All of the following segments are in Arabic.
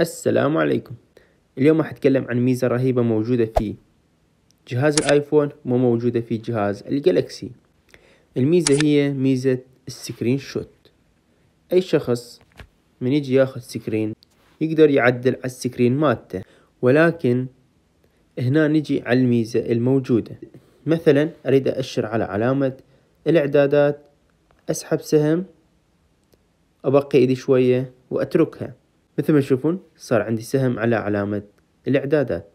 السلام عليكم اليوم راح اتكلم عن ميزة رهيبة موجودة في جهاز الايفون مو موجودة في جهاز الجالكسي الميزة هي ميزة السكرين شوت اي شخص من يجي ياخذ سكرين يقدر يعدل على السكرين مالته ولكن هنا نجي على الميزة الموجودة مثلا اريد ااشر على علامة الاعدادات اسحب سهم ابقي ايدي شوية واتركها مثل ما تشوفون صار عندي سهم على علامة الاعدادات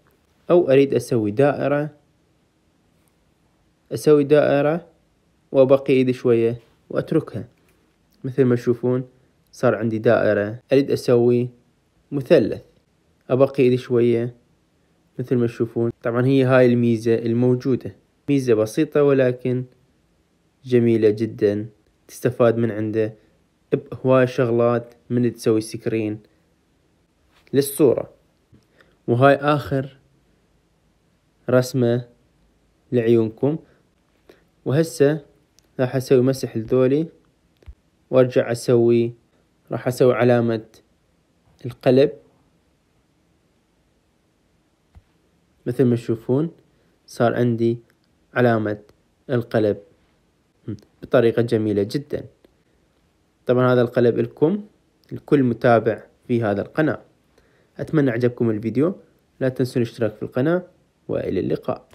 او اريد اسوي دائرة اسوي دائرة وابقي ايدي شوية واتركها مثل ما تشوفون صار عندي دائرة اريد اسوي مثلث ابقي ايدي شوية مثل ما تشوفون طبعا هي هاي الميزة الموجودة ميزة بسيطة ولكن جميلة جدا تستفاد من عنده بهواي شغلات من تسوي سكرين للصورة وهاي آخر رسمة لعيونكم وهسه راح أسوي مسح لذولي وارجع أسوي راح أسوي علامة القلب مثل ما تشوفون صار عندي علامة القلب بطريقة جميلة جدا طبعا هذا القلب لكم لكل متابع في هذا القناة أتمنى عجبكم الفيديو لا تنسوا الاشتراك في القناة وإلى اللقاء